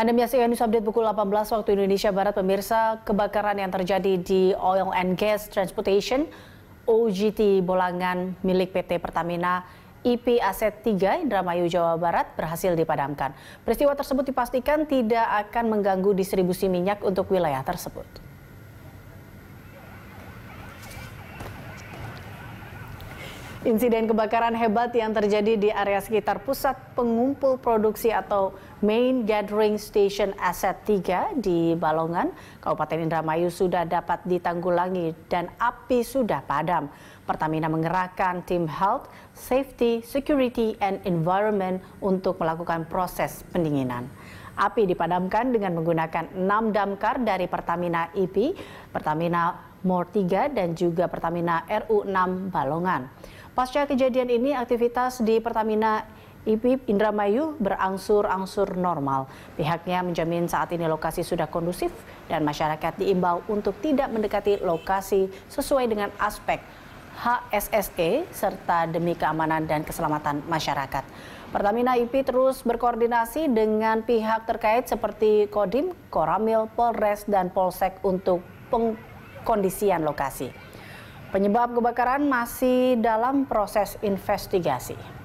Anda menyaksikan news update pukul 18 waktu Indonesia Barat, pemirsa. Kebakaran yang terjadi di Oil and Gas Transportation, OGT Bolangan milik PT Pertamina IP Aset 3 Indramayu Jawa Barat berhasil dipadamkan. Peristiwa tersebut dipastikan tidak akan mengganggu distribusi minyak untuk wilayah tersebut. Insiden kebakaran hebat yang terjadi di area sekitar pusat pengumpul produksi atau Main Gathering Station Asset 3 di Balongan, Kabupaten Indramayu sudah dapat ditanggulangi dan api sudah padam. Pertamina mengerahkan tim Health, Safety, Security, and Environment untuk melakukan proses pendinginan. Api dipadamkan dengan menggunakan 6 damkar dari Pertamina IP, Pertamina MOR 3, dan juga Pertamina RU 6 Balongan. Pasca kejadian ini, aktivitas di Pertamina IP Indramayu berangsur-angsur normal. Pihaknya menjamin saat ini lokasi sudah kondusif dan masyarakat diimbau untuk tidak mendekati lokasi sesuai dengan aspek HSSE serta demi keamanan dan keselamatan masyarakat. Pertamina IP terus berkoordinasi dengan pihak terkait seperti Kodim, Koramil, Polres, dan Polsek untuk pengkondisian lokasi. Penyebab kebakaran masih dalam proses investigasi.